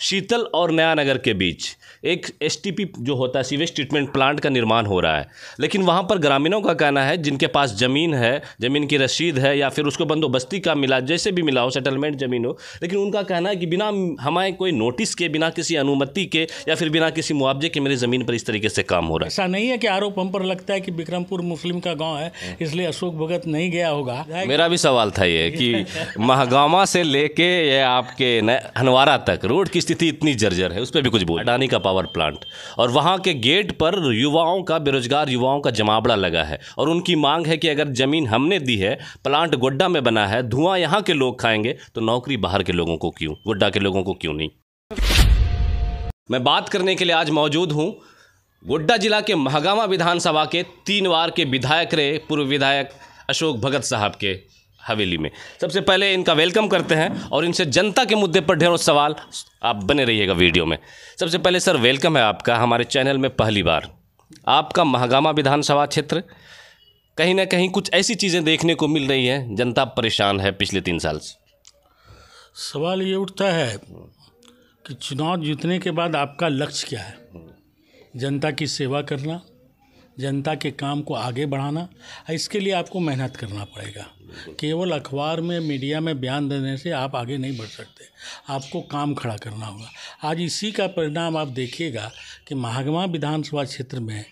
शीतल और नया नगर के बीच एक एस जो होता है सीवेज ट्रीटमेंट प्लांट का निर्माण हो रहा है लेकिन वहाँ पर ग्रामीणों का कहना है जिनके पास ज़मीन है ज़मीन की रसीद है या फिर उसको बंदोबस्ती का मिला जैसे भी मिला हो सेटलमेंट ज़मीन हो लेकिन उनका कहना है कि बिना हमारे कोई नोटिस के बिना किसी अनुमति के या फिर बिना किसी मुआवजे के मेरी ज़मीन पर इस तरीके से काम हो रहा है ऐसा नहीं है कि आरोप हम पर लगता है कि बिक्रमपुर मुस्लिम का गाँव है इसलिए अशोक भगत नहीं गया होगा मेरा भी सवाल था ये कि महागामा से लेके ये आपके हनवारा तक रोड किस स्थिति इतनी जर्जर है उस पर भी कुछ बोल अडानी का पावर प्लांट और वहाँ के गेट पर युवाओं का बेरोजगार युवाओं का जमावड़ा लगा है और उनकी मांग है कि अगर ज़मीन हमने दी है प्लांट गोड्डा में बना है धुआं यहाँ के लोग खाएंगे तो नौकरी बाहर के लोगों को क्यों गोड्डा के लोगों को क्यों नहीं मैं बात करने के लिए आज मौजूद हूँ गोड्डा जिला के महागामा विधानसभा के तीन बार के विधायक रहे पूर्व विधायक अशोक भगत साहब के हवेली में सबसे पहले इनका वेलकम करते हैं और इनसे जनता के मुद्दे पर ढेरों सवाल आप बने रहिएगा वीडियो में सबसे पहले सर वेलकम है आपका हमारे चैनल में पहली बार आपका महागामा विधानसभा क्षेत्र कहीं ना कहीं कुछ ऐसी चीज़ें देखने को मिल रही हैं जनता परेशान है पिछले तीन साल से सवाल ये उठता है कि चुनाव जीतने के बाद आपका लक्ष्य क्या है जनता की सेवा करना जनता के काम को आगे बढ़ाना इसके लिए आपको मेहनत करना पड़ेगा केवल अखबार में मीडिया में बयान देने से आप आगे नहीं बढ़ सकते आपको काम खड़ा करना होगा आज इसी का परिणाम आप देखिएगा कि महागमा विधानसभा क्षेत्र में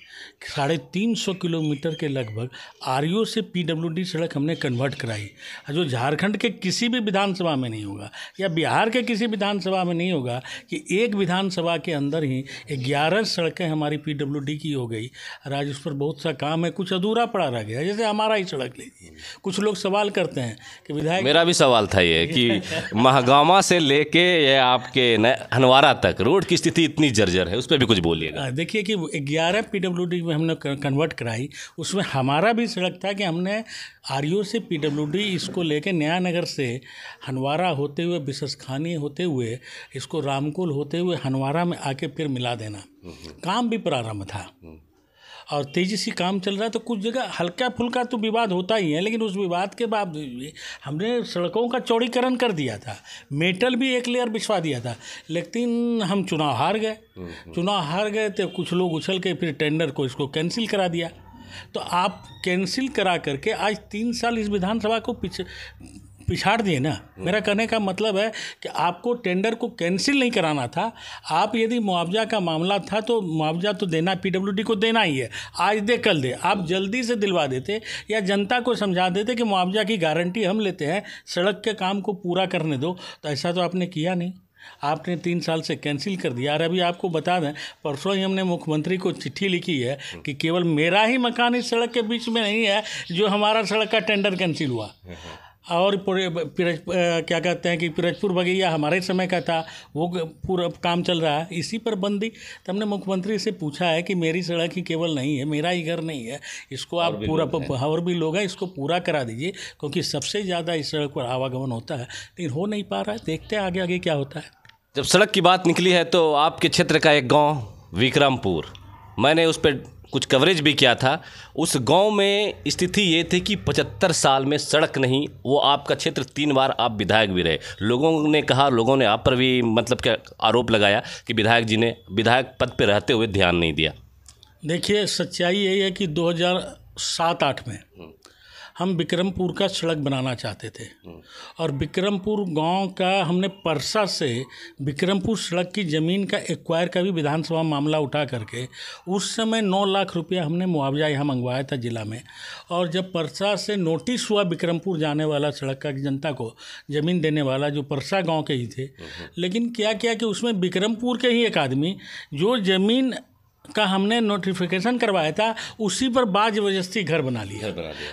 साढ़े तीन सौ किलोमीटर के लगभग आर से पी सड़क हमने कन्वर्ट कराई जो झारखंड के किसी भी विधानसभा में नहीं होगा या बिहार के किसी विधानसभा में नहीं होगा कि एक विधानसभा के अंदर ही ग्यारह सड़कें हमारी पी की हो गई आज उस पर बहुत सा काम है कुछ अधूरा पड़ा रह गया जैसे हमारा ही सड़क लीजिए कुछ लोग सवाल करते हैं कि विधायक मेरा भी सवाल था ये कि महागामा से लेके ये आपके हनवारा तक रोड की स्थिति इतनी जर्जर है उस पर भी कुछ बोलिएगा देखिए कि ग्यारह पी पीडब्ल्यूडी में हमने कन्वर्ट कराई उसमें हमारा भी सड़क था कि हमने आर e से पीडब्ल्यूडी इसको लेके नया नगर से हनवारा होते हुए खानी होते हुए इसको रामकुल होते हुए हनवारा में आके फिर मिला देना हम्म। काम भी प्रारंभ था हम्म। और तेज़ी से काम चल रहा है तो कुछ जगह हल्का फुल्का तो विवाद होता ही है लेकिन उस विवाद के बाद हमने सड़कों का चौड़ीकरण कर दिया था मेटल भी एक लेयर बिछवा दिया था लेकिन हम चुनाव हार गए चुनाव हार गए तो कुछ लोग उछल के फिर टेंडर को इसको कैंसिल करा दिया तो आप कैंसिल करा करके आज तीन साल इस विधानसभा को पीछे पिछाड़ दिए ना हम्म। मेरा कहने का मतलब है कि आपको टेंडर को कैंसिल नहीं कराना था आप यदि मुआवजा का मामला था तो मुआवजा तो देना पीडब्ल्यूडी को देना ही है आज दे कल दे आप जल्दी से दिलवा देते या जनता को समझा देते कि मुआवजा की गारंटी हम लेते हैं सड़क के काम को पूरा करने दो तो ऐसा तो आपने किया नहीं आपने तीन साल से कैंसिल कर दिया और अभी आपको बता दें परसों ही हमने मुख्यमंत्री को चिट्ठी लिखी है हम्म। कि केवल मेरा ही मकान इस सड़क के बीच में नहीं है जो हमारा सड़क का टेंडर कैंसिल हुआ हाँ, हाँ। और पीरज क्या कहते हैं कि पीरजपुर बगैया हमारे समय का था वो पूरा काम चल रहा है इसी पर बंदी तो हमने मुख्यमंत्री से पूछा है कि मेरी सड़क ही केवल नहीं है मेरा ही घर नहीं है इसको आप पूरा और भी लोग हैं इसको पूरा करा दीजिए क्योंकि सबसे ज़्यादा इस सड़क पर आवागमन होता है लेकिन हो नहीं पा रहा है देखते हैं आगे आगे क्या होता है जब सड़क की बात निकली है तो आपके क्षेत्र का एक गाँव विक्रमपुर मैंने उस पर कुछ कवरेज भी किया था उस गांव में स्थिति ये थी कि पचहत्तर साल में सड़क नहीं वो आपका क्षेत्र तीन बार आप विधायक भी रहे लोगों ने कहा लोगों ने आप पर भी मतलब क्या आरोप लगाया कि विधायक जी ने विधायक पद पर रहते हुए ध्यान नहीं दिया देखिए सच्चाई यही है कि सात आठ में हम्म। हम बिक्रमपुर का सड़क बनाना चाहते थे और बिक्रमपुर गांव का हमने परसा से बिक्रमपुर सड़क की ज़मीन का एक्वायर का भी विधानसभा मामला उठा करके उस समय नौ लाख रुपया हमने मुआवजा यहाँ मंगवाया था ज़िला में और जब परसा से नोटिस हुआ बिक्रमपुर जाने वाला सड़क का जनता को ज़मीन देने वाला जो परसा गाँव के ही थे लेकिन क्या क्या कि उसमें बिक्रमपुर के ही एक आदमी जो ज़मीन का हमने नोटिफिकेशन करवाया था उसी पर बाज जबरदस्ती घर बना लिया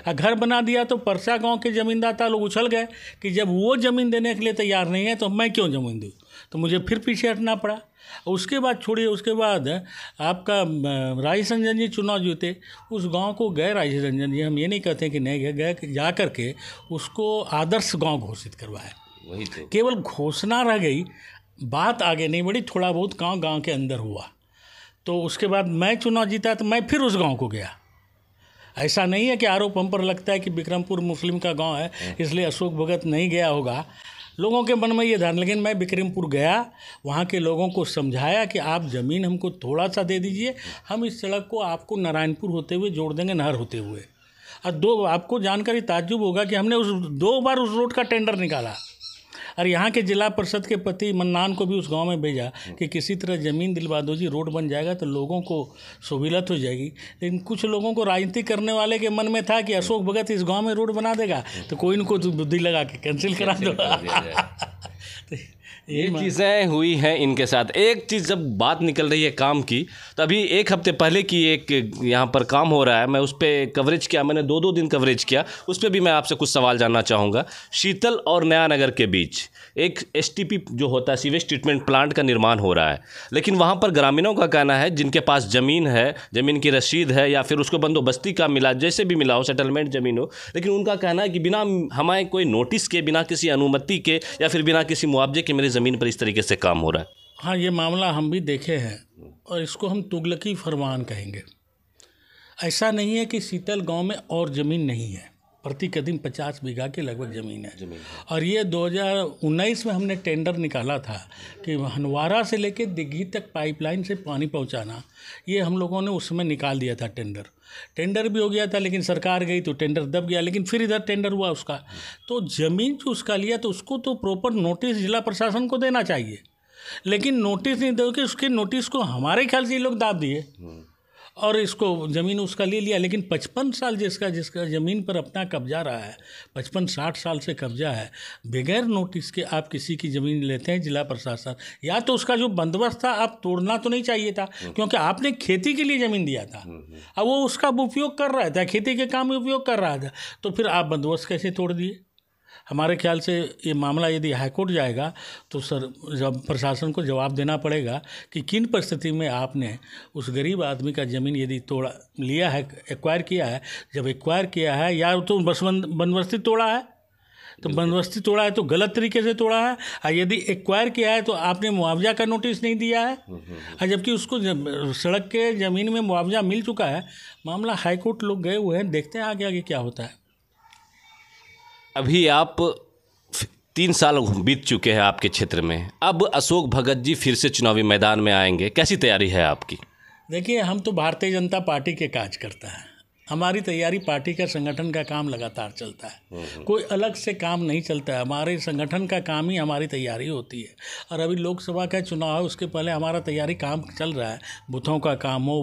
और घर बना दिया तो परसा गांव के ज़मींदाता लोग उछल गए कि जब वो ज़मीन देने के लिए तैयार नहीं है तो मैं क्यों ज़मीन दूँ तो मुझे फिर पीछे हटना पड़ा उसके बाद छोड़िए उसके बाद आपका राजेश रंजन जी चुनाव जीते उस गांव को गए राजेश रंजन जी हम ये नहीं कहते कि नहीं गए गए जा कर के उसको आदर्श गांव घोषित करवाया वही तो केवल घोषणा रह गई बात आगे नहीं बढ़ी थोड़ा बहुत गांव गांव के अंदर हुआ तो उसके बाद मैं चुनाव जीता तो मैं फिर उस गांव को गया ऐसा नहीं है कि आरोप हम पर लगता है कि बिक्रमपुर मुस्लिम का गांव है हाँ। इसलिए अशोक भगत नहीं गया होगा लोगों के मन में ये ध्यान लेकिन मैं बिक्रमपुर गया वहाँ के लोगों को समझाया कि आप ज़मीन हमको थोड़ा सा दे दीजिए हम इस सड़क को आपको नारायणपुर होते हुए जोड़ देंगे नहर होते हुए और दो आपको जानकारी ताज्जुब होगा कि हमने उस दो बार उस रोड का टेंडर निकाला और यहाँ के जिला परिषद के पति मन्नान को भी उस गाँव में भेजा कि किसी तरह ज़मीन दिलवा दो जी रोड बन जाएगा तो लोगों को सहूलत हो जाएगी लेकिन कुछ लोगों को राजनीति करने वाले के मन में था कि अशोक भगत इस गाँव में रोड बना देगा तो कोई इनको बुद्धि लगा के कैंसिल करा दो ये चीज़ें हुई हैं इनके साथ एक चीज़ जब बात निकल रही है काम की तो अभी एक हफ्ते पहले की एक यहाँ पर काम हो रहा है मैं उस पर कवरेज किया मैंने दो दो दिन कवरेज किया उस पर भी मैं आपसे कुछ सवाल जानना चाहूँगा शीतल और नया नगर के बीच एक एस जो होता है सीवेज ट्रीटमेंट प्लांट का निर्माण हो रहा है लेकिन वहाँ पर ग्रामीणों का कहना है जिनके पास ज़मीन है ज़मीन की रसीद है या फिर उसको बंदोबस्ती का मिला जैसे भी मिला हो सेटलमेंट ज़मीन हो लेकिन उनका कहना है कि बिना हमारे कोई नोटिस के बिना किसी अनुमति के या फिर बिना किसी मुआवजे के मेरे ज़मीन पर इस तरीके से काम हो रहा है हाँ ये मामला हम भी देखे हैं और इसको हम तुगलकी फरमान कहेंगे ऐसा नहीं है कि शीतल गांव में और ज़मीन नहीं है प्रति दिन पचास बीघा के लगभग ज़मीन है और ये 2019 में हमने टेंडर निकाला था कि हनवारा से लेकर दिग्घी तक पाइपलाइन से पानी पहुंचाना ये हम लोगों ने उसमें निकाल दिया था टेंडर टेंडर भी हो गया था लेकिन सरकार गई तो टेंडर दब गया लेकिन फिर इधर टेंडर हुआ उसका तो ज़मीन जो उसका लिया तो उसको तो प्रॉपर नोटिस जिला प्रशासन को देना चाहिए लेकिन नोटिस नहीं दे कि उसके नोटिस को हमारे ख्याल से ये लोग दाब दिए हम्म। और इसको ज़मीन उसका ले लिया लेकिन पचपन साल जिसका जिसका ज़मीन पर अपना कब्जा रहा है पचपन साठ साल से कब्जा है बगैर नोटिस के आप किसी की ज़मीन लेते हैं जिला प्रशासन या तो उसका जो बंदोबस्त था आप तोड़ना तो नहीं चाहिए था हम्म। क्योंकि आपने खेती के लिए ज़मीन दिया था हम्म, हम्म। अब वो उसका उपयोग कर रहा था खेती के काम में उपयोग कर रहा था तो फिर आप बंदोबस्त कैसे तोड़ दिए हमारे ख्याल से ये मामला यदि हाईकोर्ट जाएगा तो सर जब प्रशासन को जवाब देना पड़ेगा कि किन परिस्थिति में आपने उस गरीब आदमी का ज़मीन यदि तोड़ा लिया है एक्वायर किया है जब एक्वायर किया है या तो बनबस्ती तोड़ा है तो बंदोबस्ती तोड़ा है तो गलत तरीके से तोड़ा है और यदि एक्वायर किया है तो आपने मुआवजा का नोटिस नहीं दिया है हम्म, हम्म, हम्म। और जबकि उसको जब सड़क के ज़मीन में मुआवजा मिल चुका है मामला हाईकोर्ट लोग गए हुए हैं देखते हैं आगे आगे क्या होता है अभी आप तीन साल बीत चुके हैं आपके क्षेत्र में अब अशोक भगत जी फिर से चुनावी मैदान में आएंगे कैसी तैयारी है आपकी देखिए हम तो भारतीय जनता पार्टी के काज करता है हमारी तैयारी पार्टी का संगठन का काम लगातार चलता है हम्म, हम्म। कोई अलग से काम नहीं चलता है हमारे संगठन का काम ही हमारी तैयारी होती है और अभी लोकसभा का चुनाव है उसके पहले हमारा तैयारी काम चल रहा है बूथों का काम हो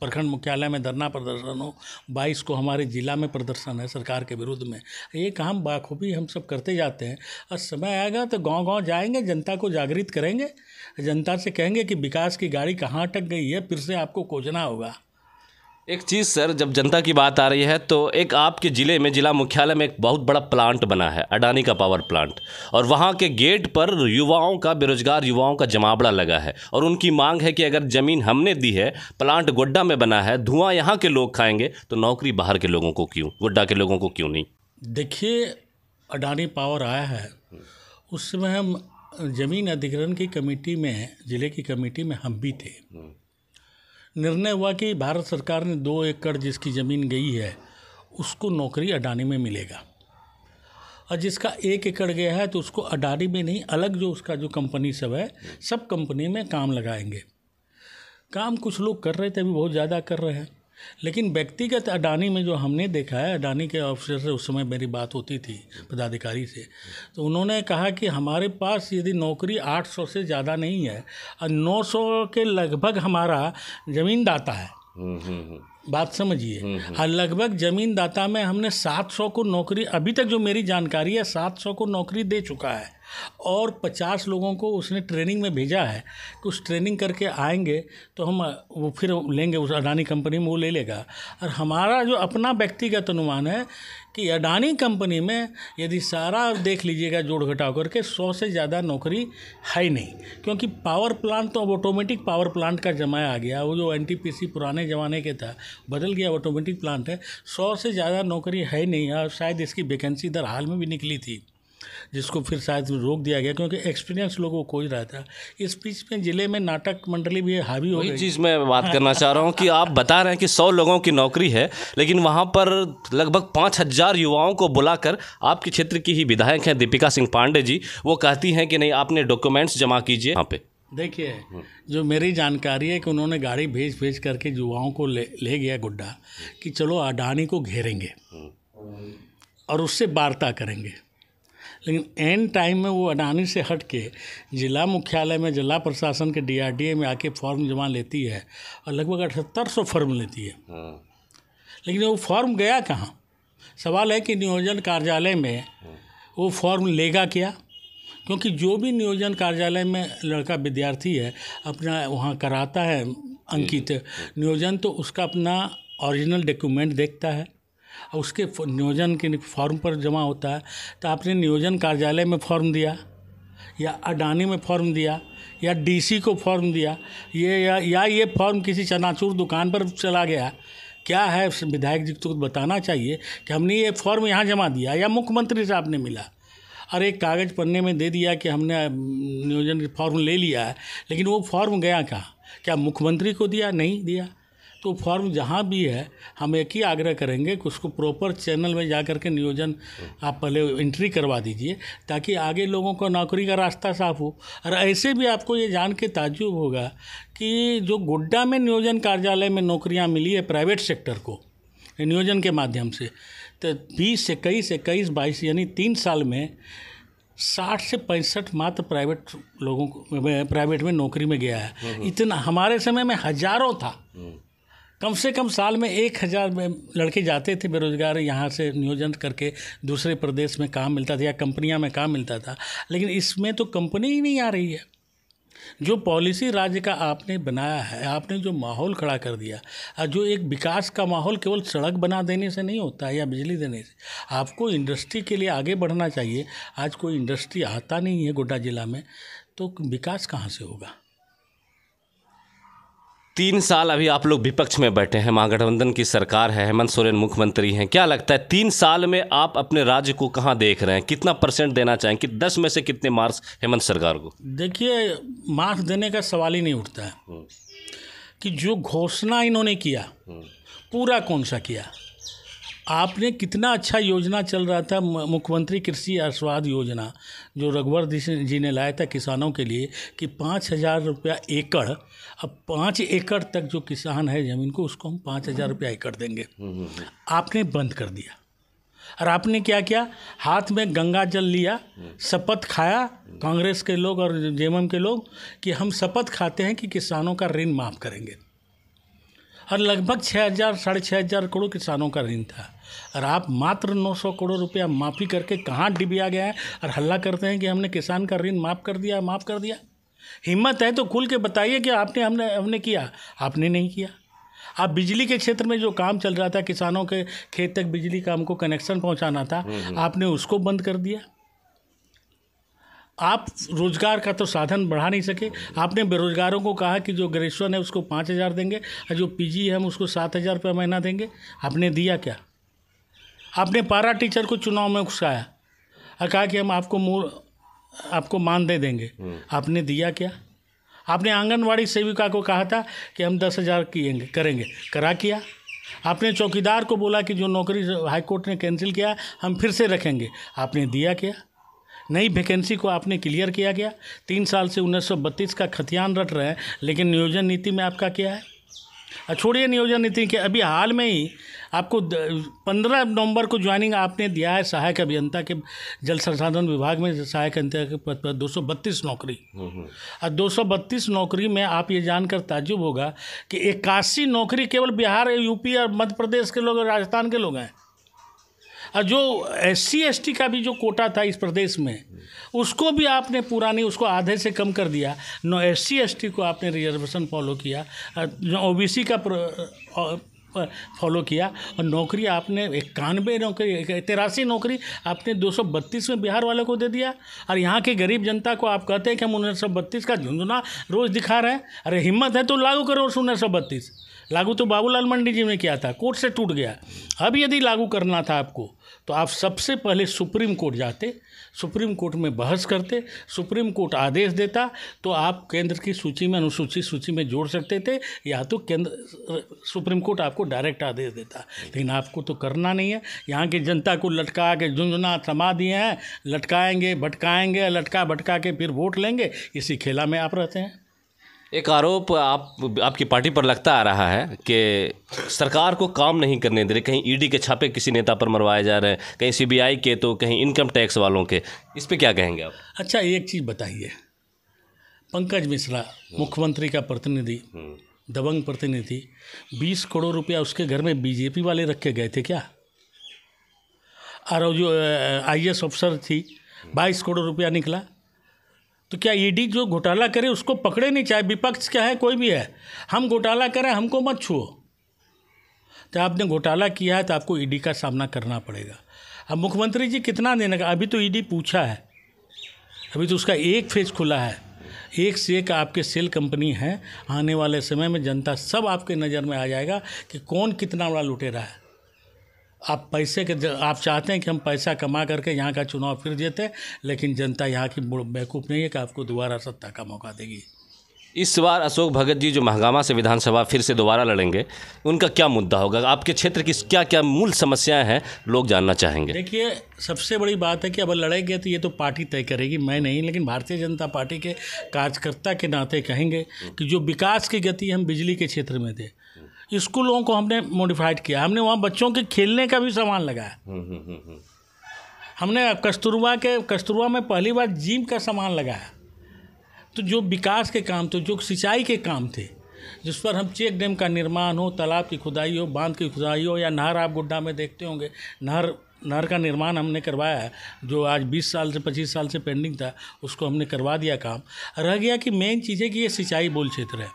प्रखंड मुख्यालय में धरना प्रदर्शन हो बाईस को हमारे ज़िला में प्रदर्शन है सरकार के विरुद्ध में ये काम बाखूबी हम सब करते जाते हैं और समय आएगा तो गाँव गाँव जाएंगे जनता को जागृत करेंगे जनता से कहेंगे कि विकास की गाड़ी कहाँ अटक गई है फिर से आपको खोजना होगा एक चीज़ सर जब जनता की बात आ रही है तो एक आपके ज़िले में ज़िला मुख्यालय में एक बहुत बड़ा प्लांट बना है अडानी का पावर प्लांट और वहाँ के गेट पर युवाओं का बेरोजगार युवाओं का जमावड़ा लगा है और उनकी मांग है कि अगर ज़मीन हमने दी है प्लांट गोड्डा में बना है धुआं यहाँ के लोग खाएंगे तो नौकरी बाहर के लोगों को क्यों गोड्डा के लोगों को क्यों नहीं देखिए अडानी पावर आया है उस समय हम ज़मीन अधिग्रहण की कमेटी में ज़िले की कमेटी में हम भी थे हम्म। निर्णय हुआ कि भारत सरकार ने दो एकड़ जिसकी ज़मीन गई है उसको नौकरी अडानी में मिलेगा और जिसका एक एकड़ गया है तो उसको अडानी में नहीं अलग जो उसका जो कंपनी सब है सब कंपनी में काम लगाएंगे काम कुछ लोग कर रहे थे अभी बहुत ज़्यादा कर रहे हैं लेकिन व्यक्तिगत अडानी में जो हमने देखा है अडानी के ऑफिसर से उस समय मेरी बात होती थी पदाधिकारी से तो उन्होंने कहा कि हमारे पास यदि नौकरी 800 से ज़्यादा नहीं है और 900 के लगभग हमारा ज़मीनदाता है हम्म, हम्म, हम्म। बात समझिए और लगभग ज़मीनदाता में हमने 700 को नौकरी अभी तक जो मेरी जानकारी है 700 को नौकरी दे चुका है और पचास लोगों को उसने ट्रेनिंग में भेजा है कि उस ट्रेनिंग करके आएंगे तो हम वो फिर लेंगे उस अडानी कंपनी में वो ले लेगा और हमारा जो अपना व्यक्तिगत अनुमान है कि अडानी कंपनी में यदि सारा देख लीजिएगा जोड़ घटाव करके सौ से ज़्यादा नौकरी है नहीं क्योंकि पावर प्लांट तो अब ऑटोमेटिक पावर प्लांट का जमाया आ गया वो जो एन पुराने ज़माने के था बदल गया ऑटोमेटिक प्लांट है सौ से ज़्यादा नौकरी है नहीं और शायद इसकी वैकेंसी दर हाल में भी निकली थी जिसको फिर शायद रोक दिया गया क्योंकि एक्सपीरियंस लोगों को ही रहा था इस बीच में ज़िले में नाटक मंडली भी हावी हो गई चीज़ मैं बात करना चाह रहा हूँ कि आप बता रहे हैं कि सौ लोगों की नौकरी है लेकिन वहाँ पर लगभग पाँच हज़ार युवाओं को बुलाकर आपके क्षेत्र की ही विधायक हैं दीपिका सिंह पांडे जी वो कहती हैं कि नहीं आपने डॉक्यूमेंट्स जमा कीजिए यहाँ पे देखिए जो मेरी जानकारी है कि उन्होंने गाड़ी भेज भेज करके युवाओं को ले ले गया गुड्डा कि चलो अडानी को घेरेंगे हम्म। और उससे वार्ता करेंगे लेकिन एंड टाइम में वो अडानी से हट के जिला मुख्यालय में जिला प्रशासन के डीआरडीए में आके फॉर्म जमा लेती है और लगभग अठहत्तर सौ फॉर्म लेती है हाँ। लेकिन वो फॉर्म गया कहाँ सवाल है कि नियोजन कार्यालय में वो फॉर्म लेगा क्या क्योंकि जो भी नियोजन कार्यालय में लड़का विद्यार्थी है अपना वहाँ कराता है अंकित हम्म, हम्म। नियोजन तो उसका अपना ओरिजिनल डॉक्यूमेंट देखता है और उसके नियोजन के फॉर्म पर जमा होता है तो आपने नियोजन कार्यालय में फॉर्म दिया या अडानी में फॉर्म दिया या डीसी को फॉर्म दिया ये या, या ये फॉर्म किसी चनाचूर दुकान पर चला गया क्या है विधायक जी को बताना चाहिए कि हमने ये फॉर्म यहाँ जमा दिया या मुख्यमंत्री साहब ने मिला और एक कागज़ पन्ने में दे दिया कि हमने नियोजन फॉर्म ले लिया है लेकिन वो फॉर्म गया कहाँ क्या मुख्यमंत्री को दिया नहीं दिया तो फॉर्म जहाँ भी है हम एक ही आग्रह करेंगे कि उसको प्रॉपर चैनल में जा कर के नियोजन आप पहले एंट्री करवा दीजिए ताकि आगे लोगों को नौकरी का रास्ता साफ हो और ऐसे भी आपको ये जान के ताजुब होगा कि जो गोड्डा में नियोजन कार्यालय में नौकरियाँ मिली है प्राइवेट सेक्टर को नियोजन के माध्यम से तो बीस इक्कीस इक्कीस बाईस यानी तीन साल में साठ से पैंसठ मात्र प्राइवेट लोगों को प्राइवेट में नौकरी में गया है हम्म, हम्म। इतना हमारे समय में हजारों था हम्म। कम से कम साल में एक हज़ार लड़के जाते थे बेरोज़गार यहाँ से नियोजन करके दूसरे प्रदेश में काम मिलता था या कंपनियाँ में काम मिलता था लेकिन इसमें तो कंपनी ही नहीं आ रही है जो पॉलिसी राज्य का आपने बनाया है आपने जो माहौल खड़ा कर दिया और जो एक विकास का माहौल केवल सड़क बना देने से नहीं होता है या बिजली देने से आपको इंडस्ट्री के लिए आगे बढ़ना चाहिए आज कोई इंडस्ट्री आता नहीं है गोड्डा जिला में तो विकास कहाँ से होगा तीन साल अभी आप लोग विपक्ष में बैठे हैं महागठबंधन की सरकार है हेमंत सोरेन मुख्यमंत्री हैं क्या लगता है तीन साल में आप अपने राज्य को कहाँ देख रहे हैं कितना परसेंट देना चाहें कि दस में से कितने मार्क्स हेमंत सरकार को देखिए मार्क्स देने का सवाल ही नहीं उठता है हम्म। कि जो घोषणा इन्होंने किया हम्म। पूरा कौन सा किया आपने कितना अच्छा योजना चल रहा था मुख्यमंत्री कृषि आस्वाद योजना जो रघुवर जी ने लाया था किसानों के लिए कि पाँच हज़ार रुपया एकड़ अब पाँच एकड़ तक जो किसान है ज़मीन को उसको हम पाँच हज़ार रुपया एकड़ देंगे हम्म, हम्म, हम्म। आपने बंद कर दिया और आपने क्या किया हाथ में गंगा जल लिया शपथ खाया कांग्रेस के लोग और जेएमएम के लोग कि हम शपथ खाते हैं कि किसानों का ऋण माफ़ करेंगे और लगभग छः हज़ार साढ़े छः हज़ार करोड़ किसानों का ऋण था और आप मात्र 900 करोड़ रुपया माफ़ी करके कहाँ डिबिया गया है और हल्ला करते हैं कि हमने किसान का ऋण माफ़ कर दिया माफ़ कर दिया हिम्मत है तो खुल के बताइए कि आपने हमने हमने किया आपने नहीं किया आप बिजली के क्षेत्र में जो काम चल रहा था किसानों के खेत तक बिजली का हमको कनेक्शन पहुंचाना था हम्म, हम्म। आपने उसको बंद कर दिया आप रोजगार का तो साधन बढ़ा नहीं सके आपने बेरोजगारों को कहा कि जो ग्रेजुएशन है उसको पाँच हज़ार देंगे और जो पी जी है हम उसको सात हज़ार रुपये महीना देंगे आपने दिया क्या आपने पारा टीचर को चुनाव में उकसाया और कहा कि हम आपको मूल आपको मान दे देंगे हम्म। आपने दिया क्या आपने आंगनवाड़ी सेविका को कहा था कि हम दस हज़ार किएंगे करेंगे करा किया आपने चौकीदार को बोला कि जो नौकरी हाईकोर्ट ने कैंसिल किया हम फिर से रखेंगे आपने दिया क्या नई वैकेंसी को आपने क्लियर किया गया तीन साल से 1932 का खतियान रट रहे हैं लेकिन नियोजन नीति में आपका क्या है छोड़िए नियोजन नीति के अभी हाल में ही आपको पंद्रह नवंबर को ज्वाइनिंग आपने दिया है सहायक अभियंता के जल संसाधन विभाग में सहायक अभियंता के पद पर दो सौ बत्तीस नौकरी और हम्म, हम्म। दो सौ बत्तीस नौकरी में आप ये जानकर ताजुब होगा कि इक्यासी नौकरी केवल बिहार यूपी और मध्य प्रदेश के लोग राजस्थान के लोग हैं और जो एस सी एस टी का भी जो कोटा था इस प्रदेश में उसको भी आपने पूरा नहीं उसको आधे से कम कर दिया no S C S T को आपने रिजर्वेशन फॉलो किया ओ बी सी का फॉलो किया और नौकरी आपने इक्यानवे नौकरी तिरासी नौकरी आपने दो बत्तीस में बिहार वाले को दे दिया और यहाँ के गरीब जनता को आप कहते हैं कि हम उन्नीस सौ बत्तीस का झुंझुना रोज़ दिखा रहे हैं अरे हिम्मत है तो लागू करो उन्नीस सौ बत्तीस लागू तो बाबूलाल मंडी जी ने किया था कोर्ट से टूट गया अब यदि लागू करना था आपको तो आप सबसे पहले सुप्रीम कोर्ट जाते सुप्रीम कोर्ट में बहस करते सुप्रीम कोर्ट आदेश देता तो आप केंद्र की सूची में अनुसूचित सूची में जोड़ सकते थे या तो केंद्र सुप्रीम कोर्ट आपको डायरेक्ट आदेश देता लेकिन आपको तो करना नहीं है यहाँ की जनता को लटका के झुंझुना थमा दिए हैं लटकाएंगे भटकाएंगे लटका भटका के फिर वोट लेंगे इसी खेला में आप रहते हैं एक आरोप आप आपकी पार्टी पर लगता आ रहा है कि सरकार को काम नहीं करने दे रही कहीं ईडी e के छापे किसी नेता पर मरवाए जा रहे हैं कहीं सीबीआई के तो कहीं इनकम टैक्स वालों के इस पर क्या कहेंगे आप अच्छा एक चीज़ बताइए पंकज मिश्रा हम्म। मुख्यमंत्री का प्रतिनिधि हम्म। दबंग प्रतिनिधि बीस करोड़ रुपया उसके घर में बीजेपी वाले रख के गए थे क्या और जो आई ऑफिसर थी हम्म। बाईस करोड़ रुपया निकला तो क्या ईडी e जो घोटाला करे उसको पकड़े नहीं चाहे विपक्ष क्या है कोई भी है हम घोटाला करें हमको मत छुओ तो आपने घोटाला किया है तो आपको ईडी e का सामना करना पड़ेगा अब मुख्यमंत्री जी कितना देने का अभी तो ईडी e पूछा है अभी तो उसका एक फेज खुला है एक से एक आपके सेल कंपनी है आने वाले समय में जनता सब आपके नज़र में आ जाएगा कि कौन कितना बड़ा लुटेरा है आप पैसे के आप चाहते हैं कि हम पैसा कमा करके यहाँ का चुनाव फिर जीते लेकिन जनता यहाँ की बेवकूफ़ नहीं है कि आपको दोबारा सत्ता का मौका देगी इस बार अशोक भगत जी जो महगामा से विधानसभा फिर से दोबारा लड़ेंगे उनका क्या मुद्दा होगा आपके क्षेत्र की क्या क्या मूल समस्याएं हैं लोग जानना चाहेंगे देखिए सबसे बड़ी बात है कि अब लड़ेंगे तो ये तो पार्टी तय करेगी मैं नहीं लेकिन भारतीय जनता पार्टी के कार्यकर्ता के नाते कहेंगे कि जो विकास की गति हम बिजली के क्षेत्र में दें स्कूलों को हमने मॉडिफाइड किया हमने वहाँ बच्चों के खेलने का भी सामान लगाया हम्म, हम्म, हम्म, हमने कस्तूरबा के कस्तूरबा में पहली बार जिम का सामान लगाया तो जो विकास के काम थे जो सिंचाई के काम थे जिस पर हम चेक डैम का निर्माण हो तालाब की खुदाई हो बांध की खुदाई हो या नहर आप गुड्डा में देखते होंगे नहर नहर का निर्माण हमने करवाया है जो आज 20 साल से 25 साल से पेंडिंग था उसको हमने करवा दिया काम रह गया कि मेन चीज़ है कि ये सिंचाई बोल क्षेत्र है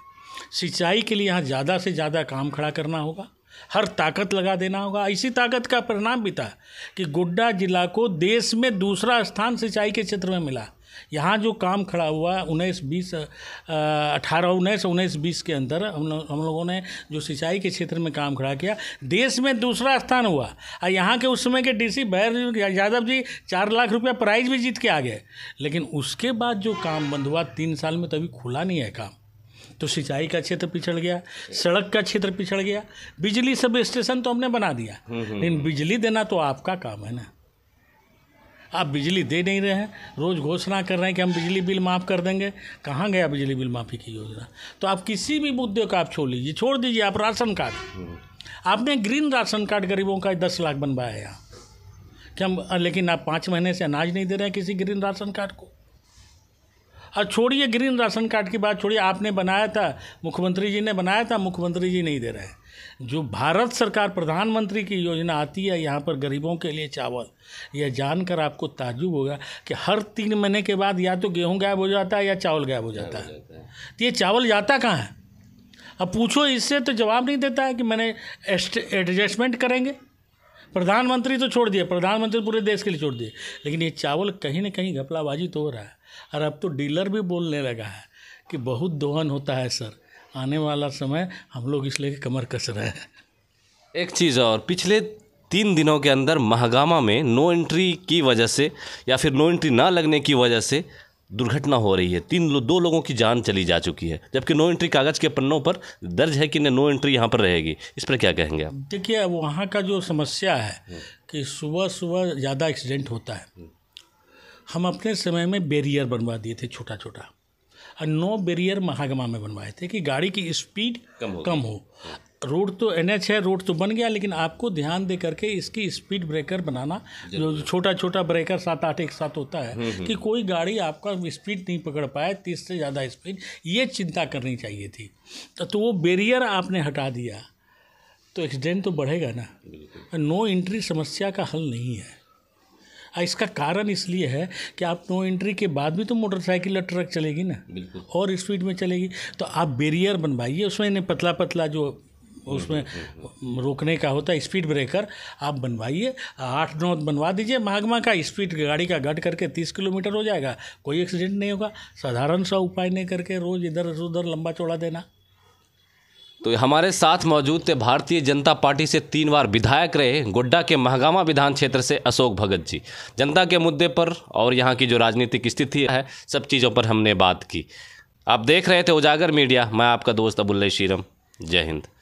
सिंचाई के लिए यहाँ ज़्यादा से ज़्यादा काम खड़ा करना होगा हर ताकत लगा देना होगा इसी ताकत का परिणाम भी था कि गोड्डा जिला को देश में दूसरा स्थान सिंचाई के क्षेत्र में मिला यहाँ जो काम खड़ा हुआ उन्नीस बीस अठारह उन्नीस उन्नीस बीस के अंदर हम लोग हम लोगों ने जो सिंचाई के क्षेत्र में काम खड़ा किया देश में दूसरा स्थान हुआ और यहाँ के उस समय के डीसी बैर यादव जी चार लाख रुपया प्राइज भी जीत के आ गए लेकिन उसके बाद जो काम बंद हुआ तीन साल में तभी तो खुला नहीं है काम तो सिंचाई का क्षेत्र पिछड़ गया सड़क का क्षेत्र पिछड़ गया बिजली सब स्टेशन तो हमने बना दिया हम्म, हम्म। लेकिन बिजली देना तो आपका काम है ना आप बिजली दे नहीं रहे हैं रोज़ घोषणा कर रहे हैं कि हम बिजली बिल माफ़ कर देंगे कहाँ गया बिजली बिल माफ़ी की योजना तो आप किसी भी मुद्दे को आप छोड़ लीजिए छोड़ दीजिए आप राशन कार्ड हम्म। आपने ग्रीन राशन कार्ड गरीबों का दस लाख बनवाया है यहाँ कि हम लेकिन आप पाँच महीने से अनाज नहीं दे रहे हैं किसी ग्रीन राशन कार्ड को और हाँ, छोड़िए ग्रीन राशन कार्ड की बात छोड़िए आपने बनाया था मुख्यमंत्री जी ने बनाया था मुख्यमंत्री जी नहीं दे रहे हैं जो भारत सरकार प्रधानमंत्री की योजना आती है यहाँ पर गरीबों के लिए चावल यह जानकर आपको ताजुब होगा कि हर तीन महीने के बाद या तो गेहूँ गायब हो जाता है या चावल गायब हो जाता है तो ये चावल जाता कहाँ है अब पूछो इससे तो जवाब नहीं देता है कि मैंने एडजस्टमेंट करेंगे प्रधानमंत्री तो छोड़ दिए प्रधानमंत्री पूरे देश के लिए छोड़ दिए लेकिन ये चावल कहीं ना कहीं घपलाबाजी तो हो रहा है और अब तो डीलर भी बोलने लगा है कि बहुत दोहन होता है सर आने वाला समय हम लोग इसलिए कमर कस रहे हैं एक चीज़ और पिछले तीन दिनों के अंदर महागामा में नो एंट्री की वजह से या फिर नो एंट्री ना लगने की वजह से दुर्घटना हो रही है तीन लो, दो लोगों की जान चली जा चुकी है जबकि नो एंट्री कागज़ के पन्नों पर दर्ज है कि नो एंट्री यहाँ पर रहेगी इस पर क्या कहेंगे आप देखिए वहाँ का जो समस्या है कि सुबह सुबह ज़्यादा एक्सीडेंट होता है हम अपने समय में बैरियर बनवा दिए थे छोटा छोटा और नो बैरियर महागमा में बनवाए थे कि गाड़ी की स्पीड कम हो कम हो रोड तो एन एच है रोड तो बन गया लेकिन आपको ध्यान दे करके इसकी स्पीड ब्रेकर बनाना जो छोटा छोटा ब्रेकर सात आठ एक साथ होता है हम्म, हम्म। कि कोई गाड़ी आपका स्पीड नहीं पकड़ पाए तीस से ज़्यादा स्पीड ये चिंता करनी चाहिए थी तो, तो वो बेरियर आपने हटा दिया तो एक्सीडेंट तो बढ़ेगा ना नो एंट्री समस्या का हल नहीं है इसका कारण इसलिए है कि आप नो एंट्री के बाद भी तो मोटरसाइकिल और ट्रक चलेगी ना बिल्कुल और स्पीड में चलेगी तो आप बेरियर बनवाइए उसमें इन्हें पतला पतला जो उसमें रोकने का होता है स्पीड ब्रेकर आप बनवाइए आठ नौ बनवा दीजिए महागमा का स्पीड गाड़ी का घट करके तीस किलोमीटर हो जाएगा कोई एक्सीडेंट नहीं होगा साधारण सा उपाय नहीं करके रोज़ इधर उधर लंबा चौड़ा देना तो हमारे साथ मौजूद थे भारतीय जनता पार्टी से तीन बार विधायक रहे गोड्डा के महगामा विधान क्षेत्र से अशोक भगत जी जनता के मुद्दे पर और यहाँ की जो राजनीतिक स्थिति है सब चीज़ों पर हमने बात की आप देख रहे थे उजागर मीडिया मैं आपका दोस्त अबुल्ल शीरम जय हिंद